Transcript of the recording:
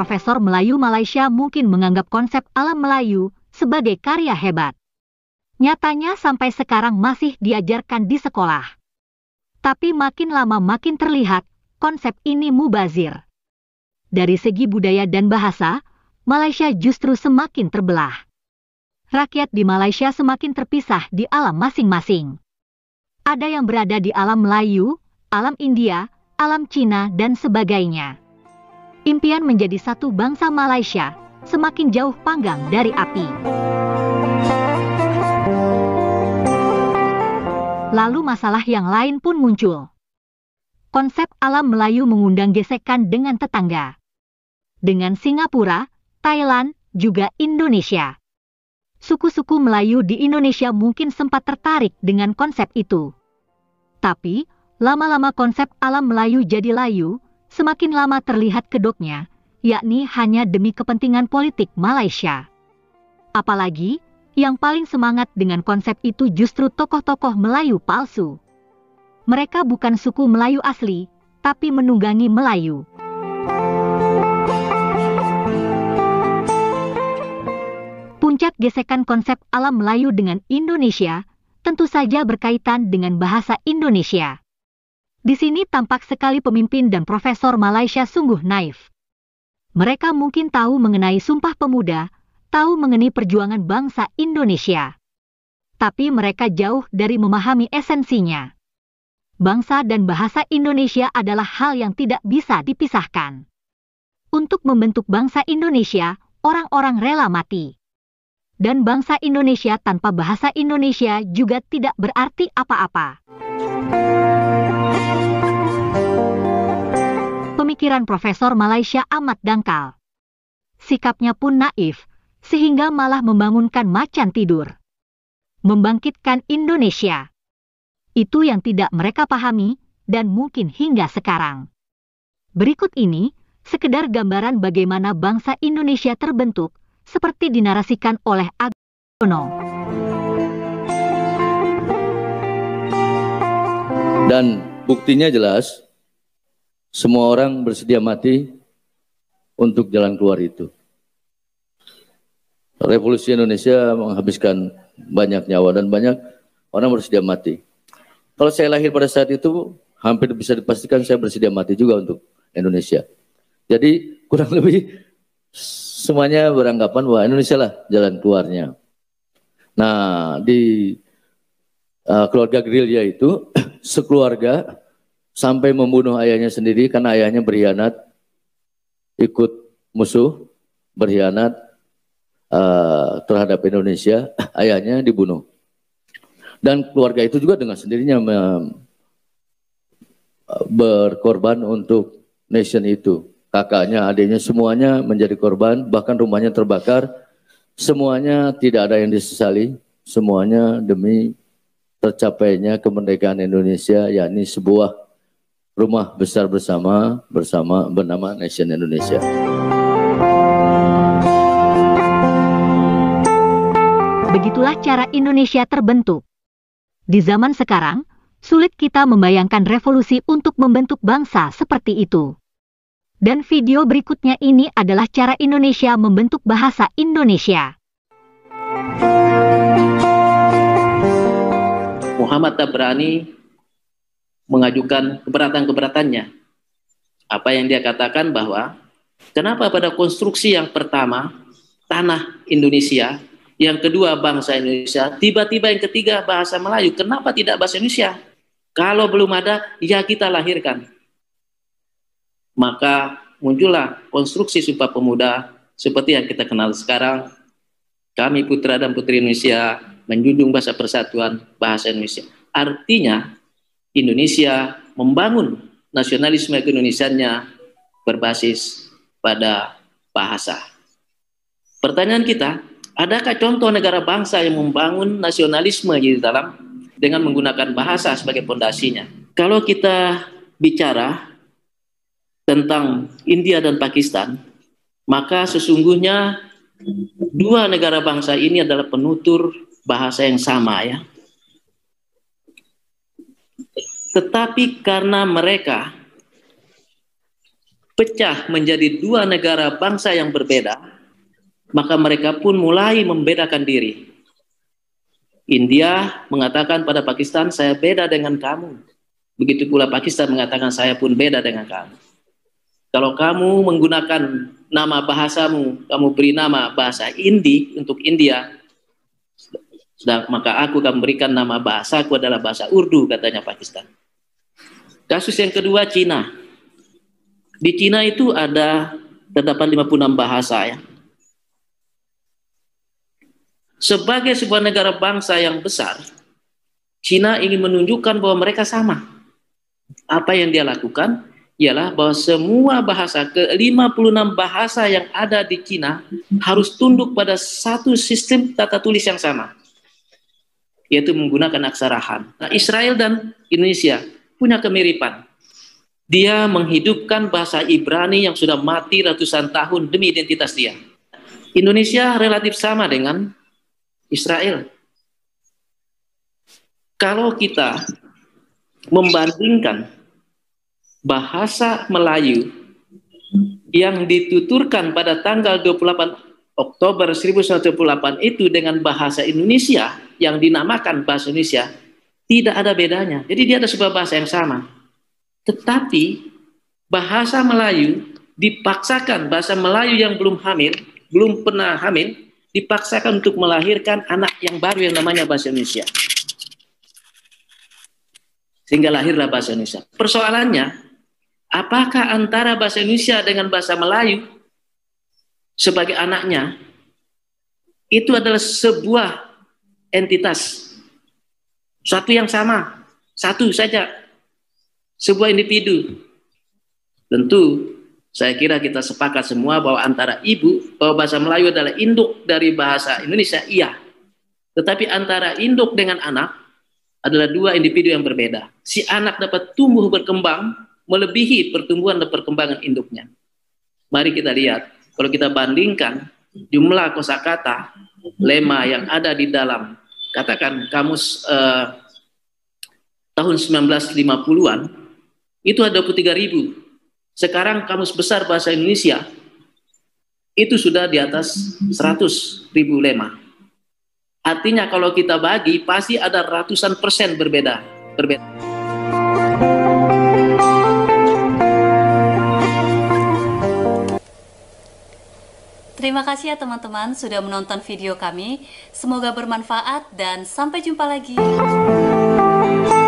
profesor Melayu Malaysia mungkin menganggap konsep alam Melayu sebagai karya hebat. Nyatanya sampai sekarang masih diajarkan di sekolah. Tapi makin lama makin terlihat, konsep ini mubazir. Dari segi budaya dan bahasa, Malaysia justru semakin terbelah. Rakyat di Malaysia semakin terpisah di alam masing-masing. Ada yang berada di alam Melayu, alam India, alam Cina, dan sebagainya impian menjadi satu bangsa Malaysia semakin jauh panggang dari api. Lalu masalah yang lain pun muncul. Konsep alam Melayu mengundang gesekan dengan tetangga. Dengan Singapura, Thailand, juga Indonesia. Suku-suku Melayu di Indonesia mungkin sempat tertarik dengan konsep itu. Tapi, lama-lama konsep alam Melayu jadi layu, semakin lama terlihat kedoknya, yakni hanya demi kepentingan politik Malaysia. Apalagi, yang paling semangat dengan konsep itu justru tokoh-tokoh Melayu palsu. Mereka bukan suku Melayu asli, tapi menunggangi Melayu. Puncak gesekan konsep alam Melayu dengan Indonesia tentu saja berkaitan dengan bahasa Indonesia. Di sini tampak sekali pemimpin dan profesor Malaysia sungguh naif. Mereka mungkin tahu mengenai Sumpah Pemuda, tahu mengenai perjuangan bangsa Indonesia. Tapi mereka jauh dari memahami esensinya. Bangsa dan bahasa Indonesia adalah hal yang tidak bisa dipisahkan. Untuk membentuk bangsa Indonesia, orang-orang rela mati. Dan bangsa Indonesia tanpa bahasa Indonesia juga tidak berarti apa-apa. pikiran Profesor Malaysia amat dangkal. Sikapnya pun naif, sehingga malah membangunkan macan tidur. Membangkitkan Indonesia. Itu yang tidak mereka pahami, dan mungkin hingga sekarang. Berikut ini, sekedar gambaran bagaimana bangsa Indonesia terbentuk, seperti dinarasikan oleh Agono. Dan buktinya jelas, semua orang bersedia mati untuk jalan keluar itu. Revolusi Indonesia menghabiskan banyak nyawa dan banyak orang bersedia mati. Kalau saya lahir pada saat itu, hampir bisa dipastikan saya bersedia mati juga untuk Indonesia. Jadi kurang lebih semuanya beranggapan bahwa Indonesia lah jalan keluarnya. Nah, di uh, keluarga gerilya itu sekeluarga sampai membunuh ayahnya sendiri karena ayahnya berkhianat, ikut musuh, berkhianat uh, terhadap Indonesia, ayahnya dibunuh. Dan keluarga itu juga dengan sendirinya berkorban untuk nation itu. Kakaknya, adiknya, semuanya menjadi korban, bahkan rumahnya terbakar. Semuanya tidak ada yang disesali, semuanya demi tercapainya kemerdekaan Indonesia, yakni sebuah Rumah Besar Bersama bersama bernama Nation Indonesia. Begitulah cara Indonesia terbentuk. Di zaman sekarang, sulit kita membayangkan revolusi untuk membentuk bangsa seperti itu. Dan video berikutnya ini adalah cara Indonesia membentuk bahasa Indonesia. Muhammad Tabrani mengajukan keberatan-keberatannya. Apa yang dia katakan bahwa kenapa pada konstruksi yang pertama tanah Indonesia, yang kedua bangsa Indonesia, tiba-tiba yang ketiga bahasa Melayu. Kenapa tidak bahasa Indonesia? Kalau belum ada, ya kita lahirkan. Maka muncullah konstruksi Sumpah Pemuda seperti yang kita kenal sekarang. Kami putra dan putri Indonesia menjunjung bahasa persatuan bahasa Indonesia. Artinya Indonesia membangun nasionalisme keindonesiannya berbasis pada bahasa. Pertanyaan kita, adakah contoh negara bangsa yang membangun nasionalisme di dalam dengan menggunakan bahasa sebagai pondasinya? Kalau kita bicara tentang India dan Pakistan, maka sesungguhnya dua negara bangsa ini adalah penutur bahasa yang sama ya. Tetapi karena mereka pecah menjadi dua negara bangsa yang berbeda, maka mereka pun mulai membedakan diri. India mengatakan pada Pakistan, saya beda dengan kamu. Begitu pula Pakistan mengatakan, saya pun beda dengan kamu. Kalau kamu menggunakan nama bahasamu, kamu beri nama bahasa Indi untuk India, maka aku akan memberikan nama bahasaku adalah bahasa Urdu, katanya Pakistan. Kasus yang kedua Cina. Di Cina itu ada terdapat 56 bahasa ya. Sebagai sebuah negara bangsa yang besar, Cina ingin menunjukkan bahwa mereka sama. Apa yang dia lakukan ialah bahwa semua bahasa ke 56 bahasa yang ada di Cina harus tunduk pada satu sistem tata tulis yang sama yaitu menggunakan aksara Han. Nah, Israel dan Indonesia punya kemiripan. Dia menghidupkan bahasa Ibrani yang sudah mati ratusan tahun demi identitas dia. Indonesia relatif sama dengan Israel. Kalau kita membandingkan bahasa Melayu yang dituturkan pada tanggal 28 Oktober 1978 itu dengan bahasa Indonesia yang dinamakan bahasa Indonesia, tidak ada bedanya. Jadi dia ada sebuah bahasa yang sama. Tetapi bahasa Melayu dipaksakan bahasa Melayu yang belum hamil, belum pernah hamil, dipaksakan untuk melahirkan anak yang baru yang namanya bahasa Indonesia. Sehingga lahirlah bahasa Indonesia. Persoalannya, apakah antara bahasa Indonesia dengan bahasa Melayu sebagai anaknya itu adalah sebuah entitas satu yang sama, satu saja. Sebuah individu. Tentu saya kira kita sepakat semua bahwa antara ibu, bahwa bahasa Melayu adalah induk dari bahasa Indonesia, iya. Tetapi antara induk dengan anak adalah dua individu yang berbeda. Si anak dapat tumbuh berkembang melebihi pertumbuhan dan perkembangan induknya. Mari kita lihat, kalau kita bandingkan jumlah kosakata lema yang ada di dalam katakan kamus eh, tahun 1950-an itu ada 23 ribu. Sekarang kamus besar bahasa Indonesia itu sudah di atas 100 ribu lema. Artinya kalau kita bagi pasti ada ratusan persen berbeda. berbeda. Terima kasih ya teman-teman sudah menonton video kami. Semoga bermanfaat dan sampai jumpa lagi.